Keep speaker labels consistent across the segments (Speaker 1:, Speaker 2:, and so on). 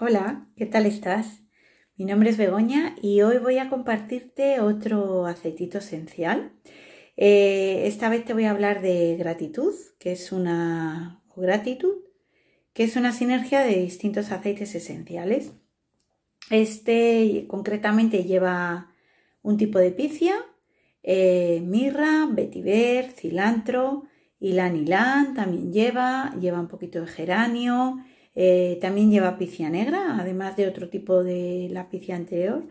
Speaker 1: Hola, ¿qué tal estás? Mi nombre es Begoña y hoy voy a compartirte otro aceitito esencial. Eh, esta vez te voy a hablar de gratitud, que es una gratitud, que es una sinergia de distintos aceites esenciales. Este concretamente lleva un tipo de picia, eh, mirra, vetiver, cilantro, y ylan también lleva, lleva un poquito de geranio, eh, también lleva picia negra, además de otro tipo de picia anterior.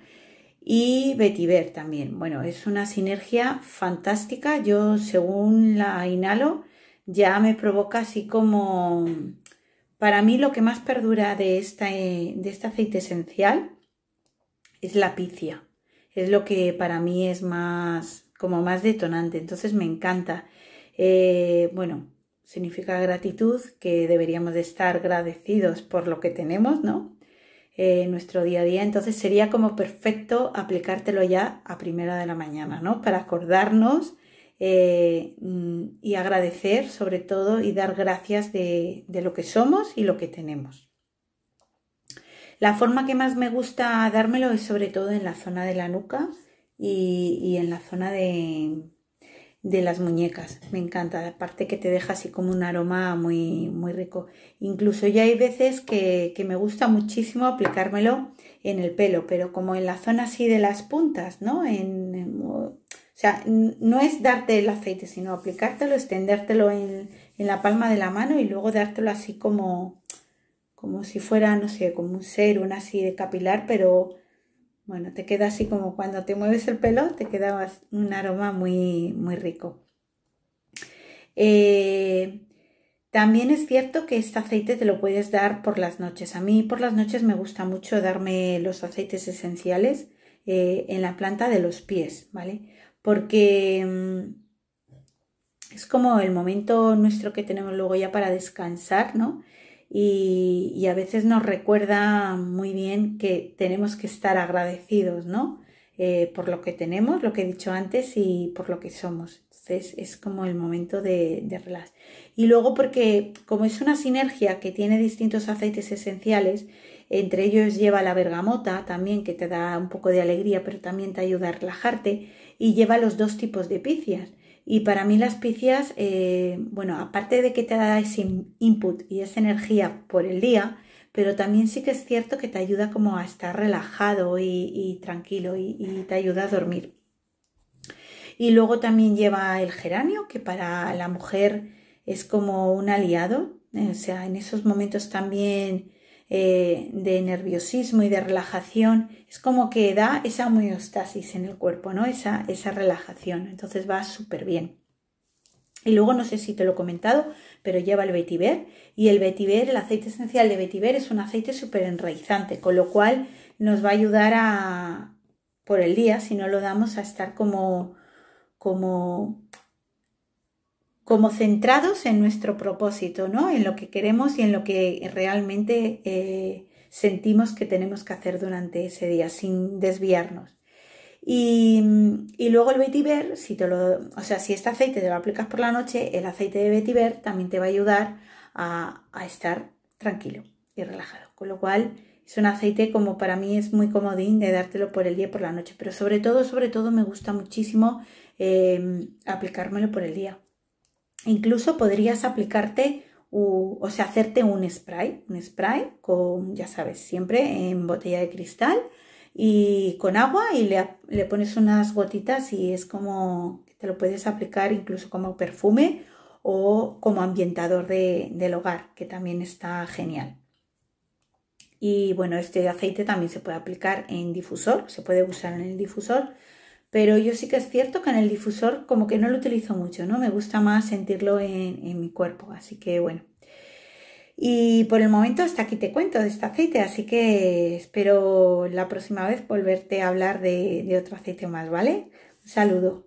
Speaker 1: Y vetiver también. Bueno, es una sinergia fantástica. Yo según la inhalo ya me provoca así como... Para mí lo que más perdura de, esta, eh, de este aceite esencial es la picia. Es lo que para mí es más como más detonante. Entonces me encanta. Eh, bueno, significa gratitud, que deberíamos de estar agradecidos por lo que tenemos, ¿no? Eh, en nuestro día a día. Entonces sería como perfecto aplicártelo ya a primera de la mañana, ¿no? Para acordarnos eh, y agradecer sobre todo y dar gracias de, lo que somos y lo que tenemos. La forma que más me gusta dármelo es sobre todo en la zona de la nuca y en la zona de, de las muñecas. Me encanta, aparte que te deja así como un aroma muy, muy rico. Incluso ya hay veces que, que, me gusta muchísimo aplicármelo en el pelo, pero como en la zona así de las puntas, ¿no? En, o sea, no es darte el aceite, sino aplicártelo, extendértelo en, la palma de la mano y luego dártelo así como, como si fuera, no sé, como un ser, así de capilar, pero bueno, te queda así como cuando te mueves el pelo, te queda un aroma muy, muy rico. Eh, también es cierto que este aceite te lo puedes dar por las noches. A mí por las noches me gusta mucho darme los aceites esenciales eh, en la planta de los pies, ¿vale? Porque mm, es como el momento nuestro que tenemos luego ya para descansar, ¿no? y, a veces nos recuerda muy bien que tenemos que estar agradecidos, ¿no? Eh, por lo que tenemos, lo que he dicho antes y por lo que somos. Entonces es como el momento de, de Y luego porque como es una sinergia que tiene distintos aceites esenciales, entre ellos lleva la bergamota también que te da un poco de alegría pero también te ayuda a relajarte y lleva los dos tipos de picias. Y para mí las picias, eh, bueno, aparte de que te da ese input y esa energía por el día, pero también sí que es cierto que te ayuda como a estar relajado y, tranquilo y, y, te ayuda a dormir. Y luego también lleva el geranio, que para la mujer es como un aliado, eh, o sea, en esos momentos también eh, de nerviosismo y de relajación, es como que da esa homeostasis en el cuerpo, ¿no? Esa, esa relajación. Entonces va súper bien. Y luego, no sé si te lo he comentado, pero lleva el vetiver. Y el vetiver, el aceite esencial de vetiver, es un aceite súper enraizante, con lo cual nos va a ayudar a, por el día, si no lo damos, a estar como, como como centrados en nuestro propósito, En lo que queremos y en lo que realmente eh, sentimos que tenemos que hacer durante ese día, sin desviarnos. Y, luego el vetiver, si o sea, si este aceite te lo aplicas por la noche, el aceite de vetiver también te va a ayudar a, estar tranquilo y relajado. Con lo cual es un aceite como para mí es muy comodín de dártelo por el día y por la noche, pero sobre todo, sobre todo me gusta muchísimo eh, aplicármelo por el día Incluso podrías aplicarte, o, sea, hacerte un spray, un spray con, ya sabes, siempre en botella de cristal y con agua y le, pones unas gotitas y es como te lo puedes aplicar incluso como perfume o como ambientador del hogar, que también está genial. Y bueno, este aceite también se puede aplicar en difusor, se puede usar en el difusor pero yo sí que es cierto que en el difusor como que no lo utilizo mucho, ¿no? Me gusta más sentirlo en, mi cuerpo, así que bueno. Y por el momento hasta aquí te cuento de este aceite, así que espero la próxima vez volverte a hablar de, de otro aceite más, ¿vale? Un saludo.